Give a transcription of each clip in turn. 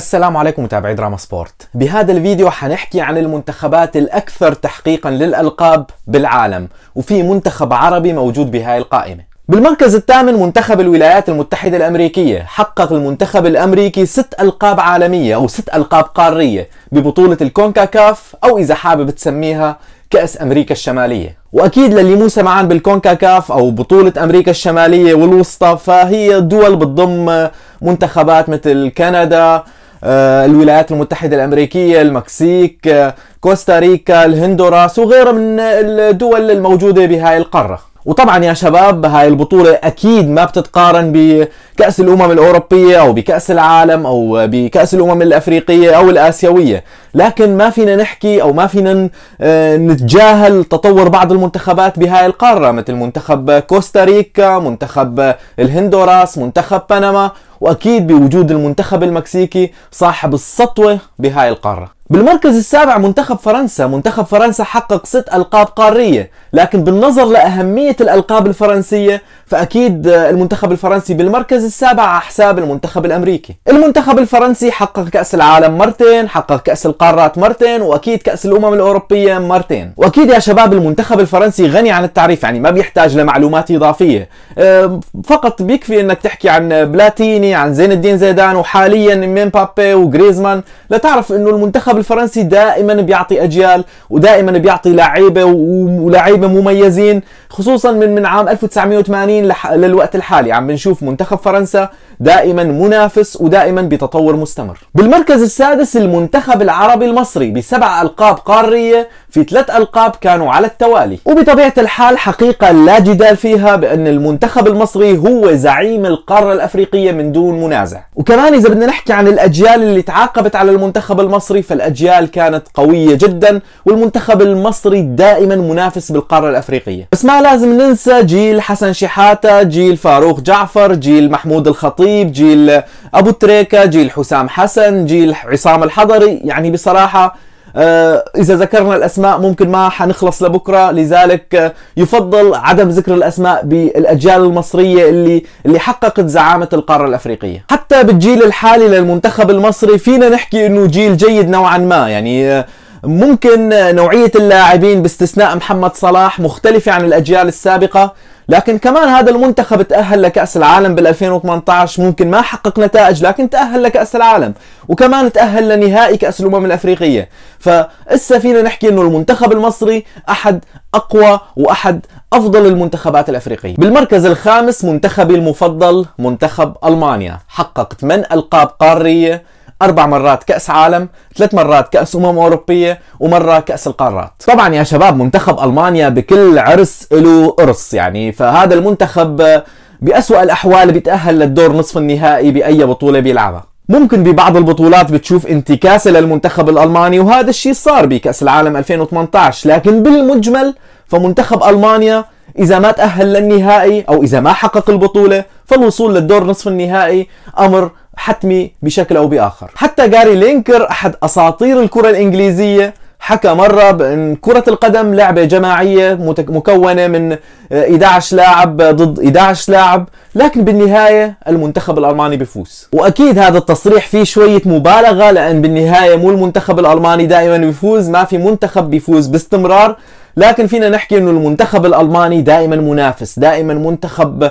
السلام عليكم متابعي دراما سبورت بهذا الفيديو حنحكي عن المنتخبات الأكثر تحقيقا للألقاب بالعالم وفي منتخب عربي موجود بهاي القائمة بالمركز الثامن منتخب الولايات المتحدة الأمريكية حقق المنتخب الأمريكي ست ألقاب عالمية أو ست ألقاب قارية ببطولة الكونكاكاف أو إذا حابب تسميها كأس أمريكا الشمالية وأكيد للي مو سمعان بالكونكاكاف أو بطولة أمريكا الشمالية والوسطى فهي دول بتضم منتخبات مثل كندا آه، الولايات المتحدة الأمريكية المكسيك آه، كوستاريكا الهندوراس وغيرها من الدول الموجودة بهاي القارة وطبعا يا شباب هاي البطولة أكيد ما بتتقارن بكأس الأمم الأوروبية أو بكأس العالم أو بكأس الأمم الأفريقية أو الآسيوية لكن ما فينا نحكي أو ما فينا آه، نتجاهل تطور بعض المنتخبات بهاي القارة مثل منتخب كوستاريكا منتخب الهندوراس منتخب بنما واكيد بوجود المنتخب المكسيكي صاحب السطوه بهاي القاره بالمركز السابع منتخب فرنسا منتخب فرنسا حقق ست ألقاب قارية لكن بالنظر لأهمية الألقاب الفرنسية فأكيد المنتخب الفرنسي بالمركز السابع على حساب المنتخب الأمريكي المنتخب الفرنسي حقق كأس العالم مرتين حقق كأس القارات مرتين وأكيد كأس الأمم الأوروبية مرتين وأكيد يا شباب المنتخب الفرنسي غني عن التعريف يعني ما بيحتاج لمعلومات إضافية أه، فقط بيكفي أنك تحكي عن بلاتيني عن زين الدين زيدان وحاليا مبابي وجريزمان لتعرف أنه المنتخب الفرنسي دائما بيعطي اجيال ودائما بيعطي لعيبه ولعيبه مميزين خصوصا من من عام 1980 للوقت الحالي عم بنشوف منتخب فرنسا دائما منافس ودائما بتطور مستمر بالمركز السادس المنتخب العربي المصري بسبع القاب قاريه في ثلاث ألقاب كانوا على التوالي وبطبيعة الحال حقيقة لا جدال فيها بأن المنتخب المصري هو زعيم القارة الأفريقية من دون منازع وكمان إذا بدنا نحكي عن الأجيال اللي تعاقبت على المنتخب المصري فالأجيال كانت قوية جدا والمنتخب المصري دائما منافس بالقارة الأفريقية بس ما لازم ننسى جيل حسن شحاتة جيل فاروق جعفر جيل محمود الخطيب جيل أبو تريكة جيل حسام حسن جيل عصام الحضري يعني بصراحة آه، إذا ذكرنا الأسماء ممكن ما حنخلص لبكرة لذلك آه، يفضل عدم ذكر الأسماء بالأجيال المصرية اللي اللي حققت زعامة القارة الأفريقية حتى بالجيل الحالي للمنتخب المصري فينا نحكي إنه جيل جيد نوعا ما يعني آه، ممكن نوعية اللاعبين باستثناء محمد صلاح مختلفة عن الأجيال السابقة لكن كمان هذا المنتخب تأهل لكأس العالم بال2018 ممكن ما حقق نتائج لكن تأهل لكأس العالم وكمان تأهل لنهائي كأس الأمم الأفريقية فإسا فينا نحكي أنه المنتخب المصري أحد أقوى وأحد أفضل المنتخبات الأفريقية بالمركز الخامس منتخبي المفضل منتخب ألمانيا حقق 8 ألقاب قارية اربع مرات كاس عالم ثلاث مرات كاس امم اوروبيه ومره كاس القارات طبعا يا شباب منتخب المانيا بكل عرس له قرص يعني فهذا المنتخب بأسوأ الأحوال بيتأهل للدور نصف النهائي بأي بطولة بيلعبها ممكن ببعض البطولات بتشوف انتكاسة للمنتخب الألماني وهذا الشيء صار بكأس العالم 2018 لكن بالمجمل فمنتخب ألمانيا إذا ما تأهل للنهائي أو إذا ما حقق البطولة فالوصول للدور نصف النهائي أمر حتمي بشكل أو بآخر حتى جاري لينكر أحد أساطير الكرة الإنجليزية حكى مرة بأن كرة القدم لعبة جماعية مكونة من 11 لاعب ضد 11 لاعب لكن بالنهاية المنتخب الألماني بفوز وأكيد هذا التصريح فيه شوية مبالغة لأن بالنهاية مو المنتخب الألماني دائما بيفوز ما في منتخب بيفوز باستمرار لكن فينا نحكي أنه المنتخب الألماني دائما منافس دائما منتخب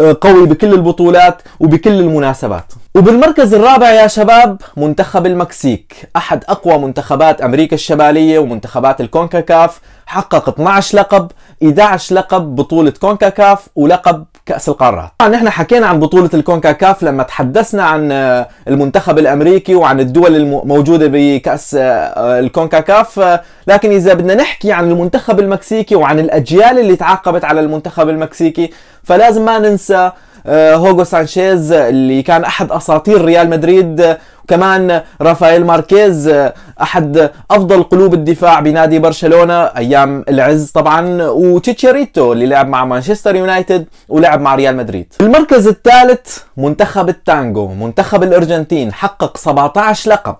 آه، قوي بكل البطولات وبكل المناسبات وبالمركز الرابع يا شباب منتخب المكسيك أحد أقوى منتخبات أمريكا الشمالية ومنتخبات الكونكاكاف حقق 12 لقب 11 لقب بطولة كونكاكاف ولقب كأس القارات طبعا آه، نحن حكينا عن بطولة الكونكاكاف لما تحدثنا عن آه، المنتخب الأمريكي وعن الدول الموجودة بكأس آه، الكونكاكاف لكن إذا بدنا نحكي عن المنتخب المكسيكي وعن الأجيال اللي تعاقبت على المنتخب المكسيكي فلازم ما ننسى آه، هوغو سانشيز اللي كان احد اساطير ريال مدريد وكمان رافائيل ماركيز آه، احد افضل قلوب الدفاع بنادي برشلونه ايام العز طبعا وتشيريتو اللي لعب مع مانشستر يونايتد ولعب مع ريال مدريد المركز الثالث منتخب التانجو منتخب الارجنتين حقق 17 لقب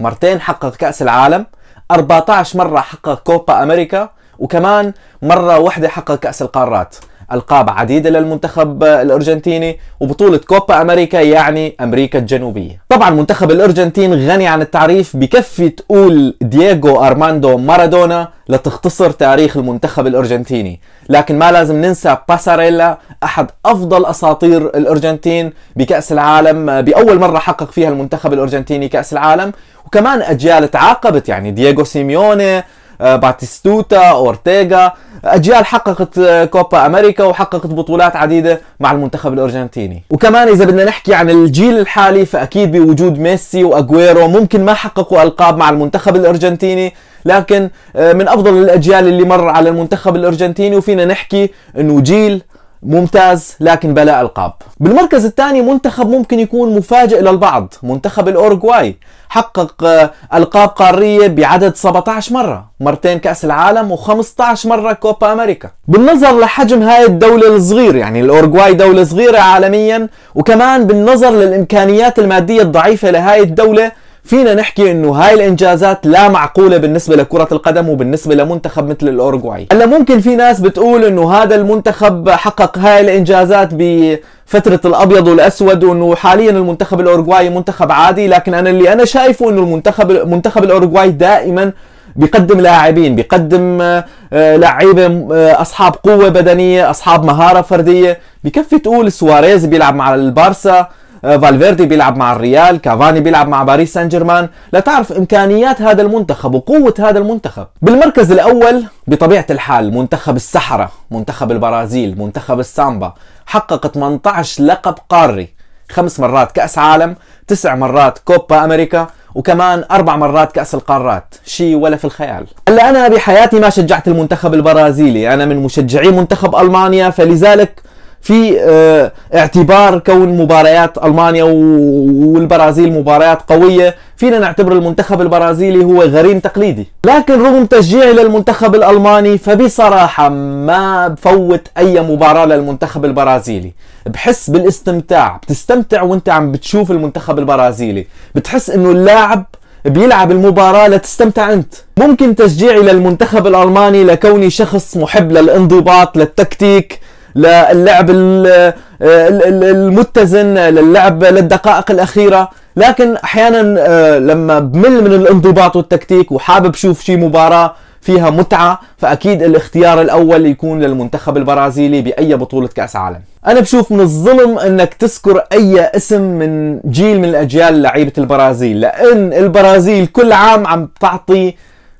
مرتين حقق كاس العالم 14 مره حقق كوبا امريكا وكمان مره واحده حقق كاس القارات ألقاب عديدة للمنتخب الأرجنتيني وبطولة كوبا أمريكا يعني أمريكا الجنوبية طبعا منتخب الأرجنتين غني عن التعريف بكفي تقول دييغو أرماندو مارادونا لتختصر تاريخ المنتخب الأرجنتيني لكن ما لازم ننسى باساريلا أحد أفضل أساطير الأرجنتين بكأس العالم بأول مرة حقق فيها المنتخب الأرجنتيني كأس العالم وكمان أجيال تعاقبت يعني دييغو سيميوني آه، باتيستوتا اورتيغا اجيال حققت آه، كوبا امريكا وحققت بطولات عديده مع المنتخب الارجنتيني وكمان اذا بدنا نحكي عن الجيل الحالي فاكيد بوجود ميسي واجويرو ممكن ما حققوا القاب مع المنتخب الارجنتيني لكن آه، من افضل الاجيال اللي مر على المنتخب الارجنتيني وفينا نحكي انه جيل ممتاز لكن بلا القاب بالمركز الثاني منتخب ممكن يكون مفاجئ للبعض منتخب الاورجواي حقق آه، القاب قاريه بعدد 17 مره مرتين كاس العالم و15 مره كوبا امريكا بالنظر لحجم هاي الدوله الصغير يعني الاورجواي دوله صغيره عالميا وكمان بالنظر للامكانيات الماديه الضعيفه لهاي الدوله فينا نحكي انه هاي الانجازات لا معقوله بالنسبه لكره القدم وبالنسبه لمنتخب مثل الاورجواي هلا ممكن في ناس بتقول انه هذا المنتخب حقق هاي الانجازات بفتره الابيض والاسود وانه حاليا المنتخب الاورجواي منتخب عادي لكن انا اللي انا شايفه انه المنتخب منتخب الاورجواي دائما بيقدم لاعبين بيقدم آه، لعيبه آه، اصحاب قوه بدنيه اصحاب مهاره فرديه بكفي تقول سواريز بيلعب مع البارسا آه، فالفيردي بيلعب مع الريال كافاني بيلعب مع باريس سان جيرمان لتعرف امكانيات هذا المنتخب وقوه هذا المنتخب بالمركز الاول بطبيعه الحال منتخب السحره منتخب البرازيل منتخب السامبا حقق 18 لقب قاري خمس مرات كأس عالم تسع مرات كوبا أمريكا وكمان أربع مرات كأس القارات شيء ولا في الخيال هلا أنا بحياتي ما شجعت المنتخب البرازيلي أنا من مشجعي منتخب ألمانيا فلذلك في آه، اعتبار كون مباريات المانيا والبرازيل مباريات قويه فينا نعتبر المنتخب البرازيلي هو غريم تقليدي لكن رغم تشجيعي للمنتخب الالماني فبصراحه ما بفوت اي مباراه للمنتخب البرازيلي بحس بالاستمتاع بتستمتع وانت عم بتشوف المنتخب البرازيلي بتحس انه اللاعب بيلعب المباراة لتستمتع أنت ممكن تشجيعي للمنتخب الألماني لكوني شخص محب للانضباط للتكتيك للعب آه، المتزن للعب للدقائق الأخيرة لكن أحيانا آه، لما بمل من الانضباط والتكتيك وحابب شوف شي مباراة فيها متعة فأكيد الاختيار الأول يكون للمنتخب البرازيلي بأي بطولة كأس عالم أنا بشوف من الظلم أنك تذكر أي اسم من جيل من الأجيال لعيبة البرازيل لأن البرازيل كل عام عم تعطي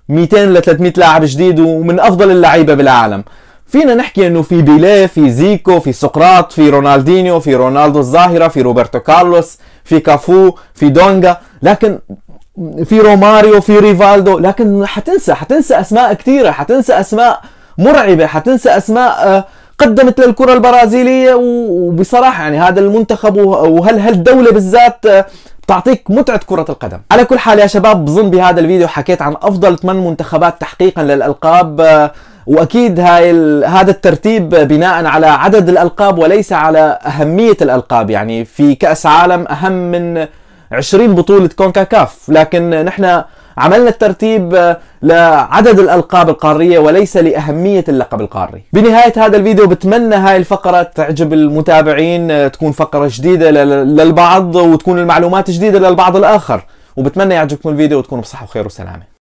200 ل 300 لاعب جديد ومن أفضل اللعيبة بالعالم فينا نحكي انه في بيليه في زيكو في سقراط في رونالدينيو في رونالدو الظاهره في روبرتو كارلوس في كافو في دونجا لكن في روماريو في ريفالدو لكن حتنسى حتنسى اسماء كثيره حتنسى اسماء مرعبه حتنسى اسماء آه، قدمت للكره البرازيليه وبصراحه يعني هذا المنتخب وهل هالدوله بالذات آه، تعطيك متعة كرة القدم على كل حال يا شباب بظن بهذا الفيديو حكيت عن أفضل 8 منتخبات تحقيقا للألقاب آه، واكيد هاي ال... هذا الترتيب بناء على عدد الالقاب وليس على اهميه الالقاب يعني في كاس عالم اهم من 20 بطوله كونكاكاف لكن نحن عملنا الترتيب لعدد الألقاب القارية وليس لأهمية اللقب القاري بنهاية هذا الفيديو بتمنى هاي الفقرة تعجب المتابعين تكون فقرة جديدة للبعض وتكون المعلومات جديدة للبعض الآخر وبتمنى يعجبكم الفيديو وتكونوا بصحة وخير وسلامة